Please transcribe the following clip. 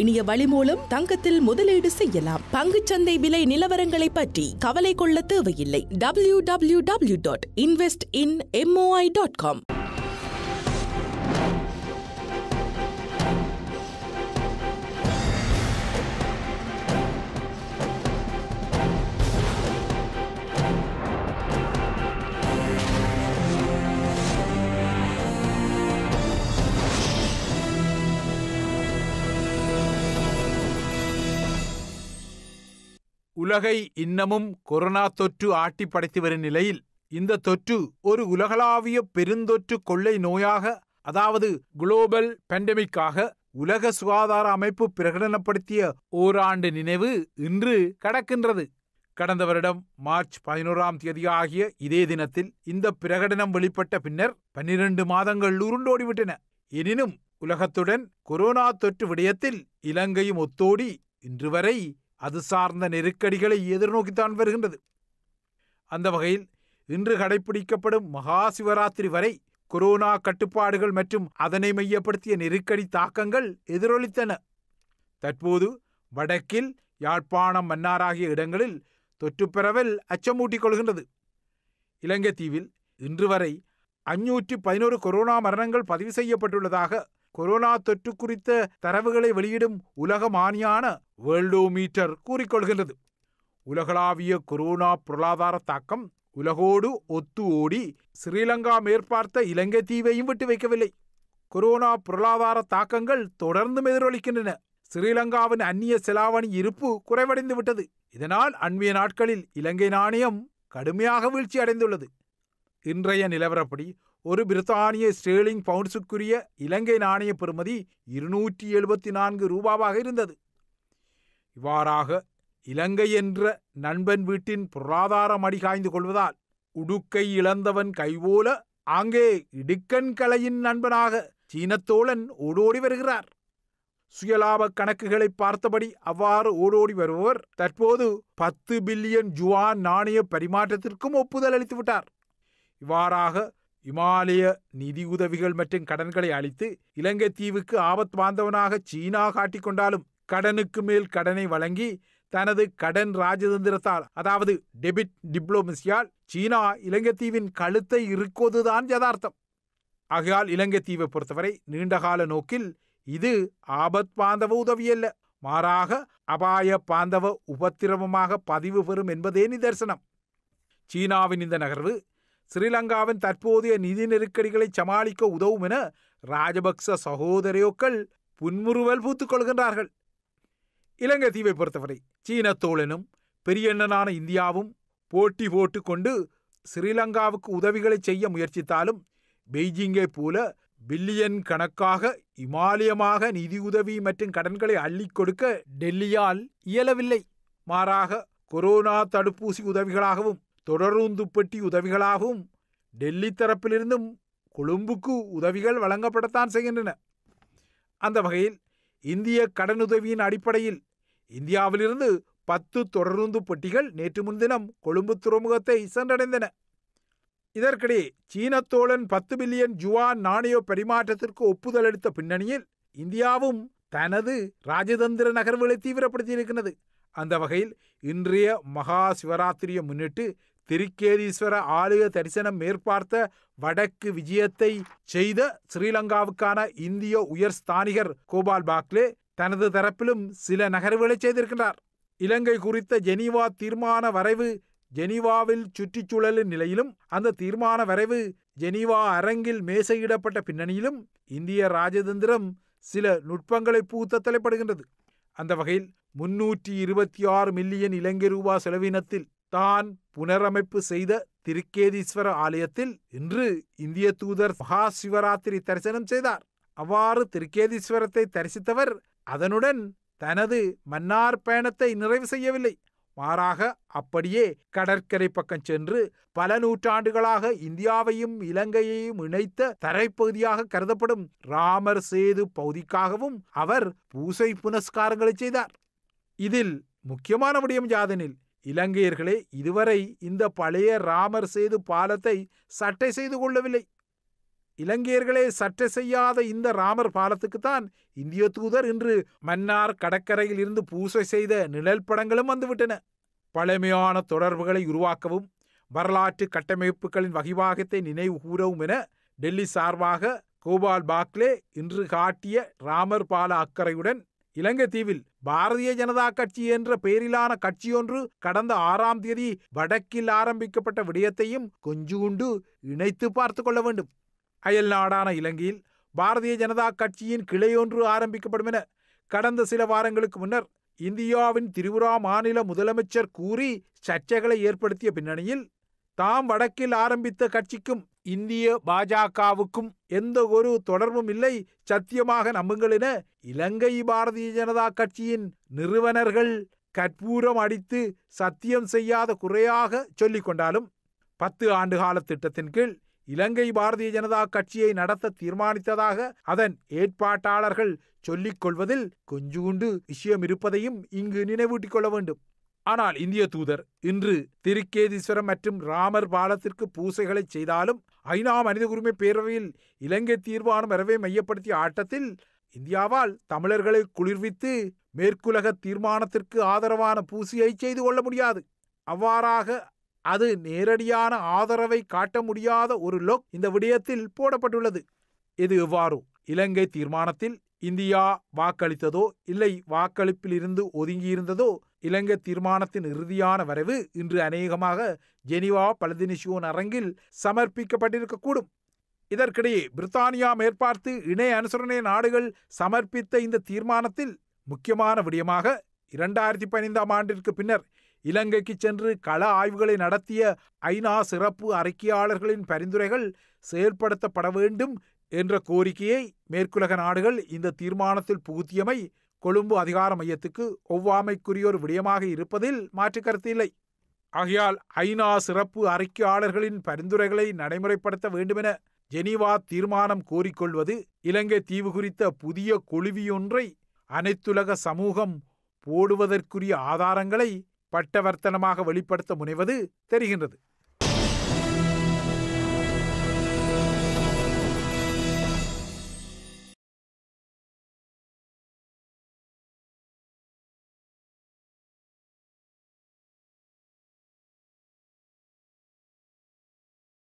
இனிய வழி மூலம் தங்கத்தில் முதலீடு செய்யலாம் பங்குச்சந்தை விலை நிலவரங்களை பற்றி கவலை கொள்ள தேவையில்லை W W W dot invest in MOI dot com உலகை இன்னமும் கொரோனா தொற்று ஆட்டி படைத்து வரும் நிலையில் இந்த தொற்று ஒரு உலகளாவிய பெருந்தொற்று கொள்ளை நோயாக அதாவது குளோபல் பெண்டமிக்காக உலக சுகாதார அமைப்பு பிரகடனப்படுத்திய ஓராண்டு நினைவு இன்று கடக்கின்றது கடந்த வருடம் மார்ச் பதினோராம் தேதி ஆகிய இதே தினத்தில் இந்த பிரகடனம் வெளிப்பட்ட பின்னர் பன்னிரண்டு மாதங்கள் உருண்டோடிவிட்டன எனினும் உலகத்துடன் கொரோனா தொற்று விடயத்தில் இலங்கையும் ஒத்தோடி இன்று வரை அது சார்ந்த நெருக்கடிகளை எதிர்நோக்கித்தான் வருகின்றது அந்த வகையில் இன்று கடைபிடிக்கப்படும் மகா சிவராத்திரி வரை கொரோனா கட்டுப்பாடுகள் மற்றும் அதனை மையப்படுத்திய நெருக்கடி தாக்கங்கள் எதிரொலித்தன தற்போது வடக்கில் யாழ்ப்பாணம் மன்னார் ஆகிய இடங்களில் தொற்று அச்சமூட்டிக் கொள்கின்றது இலங்கை தீவில் இன்று வரை அஞ்சூற்றி பதினோரு கொரோனா மரணங்கள் பதிவு செய்யப்பட்டுள்ளதாக கொரோனா தொற்று குறித்த தரவுகளை வெளியிடும் உலக மானியான வேர்ல்டோமீட்டர் கூறிக்கொள்கின்றது உலகளாவிய கொரோனா பொருளாதார தாக்கம் உலகோடு ஒத்து ஓடி ஸ்ரீலங்கா மேற்பார்த்த இலங்கை தீவையும் விட்டு வைக்கவில்லை கொரோனா பொருளாதார தாக்கங்கள் தொடர்ந்தும் எதிரொலிக்கின்றன ஸ்ரீலங்காவின் அந்நிய செலாவணி இருப்பு குறைவடைந்து விட்டது இதனால் அண்மைய நாட்களில் இலங்கை நாணயம் கடுமையாக வீழ்ச்சி அடைந்துள்ளது இன்றைய நிலவரப்படி ஒரு பிரித்தானிய ஸ்டேலிங் பவுண்ட்ஸுக்குரிய இலங்கை நாணய பெறுமதி இருநூற்றி எழுபத்தி நான்கு ரூபாவாக இருந்தது இவ்வாறாக இலங்கை என்ற நண்பன் வீட்டின் பொருளாதாரம் அடிகாய்ந்து கொள்வதால் உடுக்கை இழந்தவன் கைபோல அங்கே இடுக்கன் கலையின் நண்பனாக சீனத்தோழன் ஓடோடி வருகிறார் சுயலாப கணக்குகளை பார்த்தபடி அவ்வாறு ஓடோடி வருபவர் தற்போது பத்து பில்லியன் ஜுவான் நாணய பரிமாற்றத்திற்கும் ஒப்புதல் அளித்துவிட்டார் இவ்வாறாக இமாலய நிதி உதவிகள் மற்றும் கடன்களை அளித்து இலங்கை தீவுக்கு ஆபத் வாழ்ந்தவனாக சீனா காட்டிக்கொண்டாலும் கடனுக்கு மேல் கடனை வழங்கி தனது கடன் ராஜதந்திரத்தால் அதாவது டெபிட் டிப்ளோமசியால் சீனா இலங்கை தீவின் கழுத்தை இருக்கோதுதான் யதார்த்தம் ஆகையால் இலங்கை தீவை பொறுத்தவரை நீண்டகால நோக்கில் இது ஆபத் பாந்தவ உதவியல்ல மாறாக அபாய பாந்தவ உபத்திரவமாக பதிவு பெறும் என்பதே நிதர்சனம் சீனாவின் இந்த நகர்வு ஸ்ரீலங்காவின் தற்போதைய நிதி நெருக்கடிகளை சமாளிக்க உதவும் என ராஜபக்ச சகோதரியோக்கள் புன்முறுவல் கொள்கின்றார்கள் இலங்கை தீவை பொறுத்தவரை சீன தோழனும் பெரியண்ணனான இந்தியாவும் போட்டி போட்டு கொண்டு ஸ்ரீலங்காவுக்கு உதவிகளை செய்ய முயற்சித்தாலும் பெய்ஜிங்கை போல பில்லியன் கணக்காக இமாலயமாக நிதியுதவி மற்றும் கடன்களை அள்ளி கொடுக்க டெல்லியால் இயலவில்லை மாறாக கொரோனா தடுப்பூசி உதவிகளாகவும் தொடரூந்து பெட்டி உதவிகளாகவும் டெல்லி தரப்பிலிருந்தும் கொழும்புக்கு உதவிகள் வழங்கப்படத்தான் செய்கின்றன அந்த வகையில் இந்திய கடனுதவியின் அடிப்படையில் இந்தியாவிலிருந்து பத்து தொடருந்து பெட்டிகள் நேற்று முன்தினம் கொழும்பு துறைமுகத்தை சென்றடைந்தன இதற்கிடையே சீன தோழன் பத்து பில்லியன் ஜுவான் நாணய பரிமாற்றத்திற்கு ஒப்புதல் அளித்த பின்னணியில் இந்தியாவும் தனது ராஜதந்திர நகர்வுகளை தீவிரப்படுத்தியிருக்கிறது அந்த வகையில் இன்றைய மகா சிவராத்திரியை முன்னிட்டு திருக்கேதீஸ்வர ஆலய தரிசனம் மேற்பார்த்த வடக்கு விஜயத்தை செய்த ஸ்ரீலங்காவுக்கான இந்திய உயர் ஸ்தானிகர் கோபால் பாக்லே தனது தரப்பிலும் சில நகர்வுகளை செய்திருக்கின்றார் இலங்கை குறித்த ஜெனீவா தீர்மான வரைவு ஜெனீவாவில் சுற்றுச்சூழலின் நிலையிலும் அந்த தீர்மான வரைவு ஜெனீவா அரங்கில் மேசையிடப்பட்ட பின்னணியிலும் இந்திய ராஜதந்திரம் சில நுட்பங்களை பூத்த தலைப்படுகின்றது அந்த வகையில் முன்னூற்றி இருபத்தி ஆறு மில்லியன் இலங்கை ரூபா செலவினத்தில் தான் புனரமைப்பு செய்த திருக்கேதீஸ்வர ஆலயத்தில் இன்று இந்திய தூதர் மகா சிவராத்திரி தரிசனம் செய்தார் அவ்வாறு திருக்கேதீஸ்வரத்தை தரிசித்தவர் அதனுடன் தனது மன்னார் பயணத்தை நிறைவு செய்யவில்லை மாறாக அப்படியே கடற்கரை பக்கம் சென்று பல நூற்றாண்டுகளாக இந்தியாவையும் இலங்கையையும் இணைத்த தரைப்பகுதியாக கருதப்படும் ராமர் சேது பகுதிக்காகவும் அவர் பூசை புனஸ்காரங்களை செய்தார் இதில் முக்கியமான விடயம் யாதெனில் இலங்கையர்களே இதுவரை இந்த பழைய ராமர் செய்து பாலத்தை சட்டை செய்து கொள்ளவில்லை இலங்கையர்களே சட்டை செய்யாத இந்த ராமர் பாலத்துக்குத்தான் இந்திய தூதர் இன்று மன்னார் கடற்கரையில் இருந்து பூசை செய்த நிழல் படங்களும் வந்துவிட்டன பழமையான தொடர்புகளை உருவாக்கவும் வரலாற்று கட்டமைப்புகளின் வகிவாகத்தை நினைவு கூறவும் என டெல்லி சார்பாக கோபால் பாக்லே இன்று காட்டிய ராமர் பால அக்கறையுடன் இலங்கை தீவில் பாரதிய ஜனதா கட்சி என்ற பெயரிலான கட்சியொன்று கடந்த ஆறாம் தேதி வடக்கில் ஆரம்பிக்கப்பட்ட விடயத்தையும் கொஞ்சுண்டு இணைத்து பார்த்து கொள்ள வேண்டும் அயல் நாடான இலங்கையில் பாரதிய ஜனதா கட்சியின் கிளையொன்று ஆரம்பிக்கப்படும் என கடந்த சில வாரங்களுக்கு முன்னர் இந்தியாவின் திரிபுரா மாநில முதலமைச்சர் கூறி சர்ச்சைகளை ஏற்படுத்திய பின்னணியில் தாம் வடக்கில் ஆரம்பித்த கட்சிக்கும் இந்திய பாஜகவுக்கும் எந்த ஒரு தொடர்பும் இல்லை சத்தியமாக நம்புங்கள் என இலங்கை பாரதிய ஜனதா கட்சியின் நிறுவனர்கள் கற்பூரம் அடித்து சத்தியம் செய்யாத குறையாக சொல்லிக் கொண்டாலும் பத்து ஆண்டுகால திட்டத்தின் கீழ் இலங்கை பாரதிய ஜனதா கட்சியை நடத்த தீர்மானித்ததாக அதன் ஏற்பாட்டாளர்கள் சொல்லிக் கொள்வதில் கொஞ்சூண்டு விஷயம் இருப்பதையும் இங்கு நினைவூட்டிக் கொள்ள வேண்டும் ஆனால் இந்திய தூதர் இன்று திருக்கேதீஸ்வரம் மற்றும் ராமர் பாலத்திற்கு பூசைகளை செய்தாலும் ஐநா மனித உரிமை பேரவையில் இலங்கை தீர்மானம் வரவே மையப்படுத்திய ஆட்டத்தில் இந்தியாவால் தமிழர்களை குளிர்வித்து மேற்குலக தீர்மானத்திற்கு ஆதரவான பூசியை செய்து கொள்ள முடியாது அவ்வாறாக அது நேரடியான ஆதரவை காட்ட முடியாத ஒரு லொக் இந்த விடயத்தில் போடப்பட்டுள்ளது இது இவ்வாறு இலங்கை தீர்மானத்தில் இந்தியா வாக்களித்ததோ இல்லை வாக்களிப்பில் இருந்து ஒதுங்கியிருந்ததோ இலங்கை தீர்மானத்தின் இறுதியான வரைவு இன்று அநேகமாக ஜெனிவா பலதினிசியோன் அரங்கில் சமர்ப்பிக்கப்பட்டிருக்கக்கூடும் இதற்கிடையே பிரித்தானியா மேற்பார்த்து இணை அனுசரணை நாடுகள் சமர்ப்பித்த இந்த தீர்மானத்தில் முக்கியமான விடயமாக இரண்டாயிரத்தி பதினைந்தாம் ஆண்டிற்கு பின்னர் இலங்கைக்கு சென்று கள ஆய்வுகளை நடத்திய ஐநா சிறப்பு அறிக்கையாளர்களின் பரிந்துரைகள் செயற்படுத்தப்பட வேண்டும் என்ற கோரிக்கையை மேற்குலக நாடுகள் இந்த தீர்மானத்தில் புகுத்தியமை கொழும்பு அதிகார மையத்துக்கு ஒவ்வாமைக்குரியோர் விடயமாக இருப்பதில் மாற்று கருத்து இல்லை ஆகையால் ஐநா சிறப்பு அறிக்கையாளர்களின் பரிந்துரைகளை நடைமுறைப்படுத்த வேண்டுமென ஜெனீவா தீர்மானம் கோரிக்கொள்வது இலங்கை தீவு குறித்த புதிய கொழுவியொன்றை அனைத்துலக சமூகம் போடுவதற்குரிய ஆதாரங்களை பட்டவர்த்தனமாக வெளிப்படுத்த முனைவது தெரிகின்றது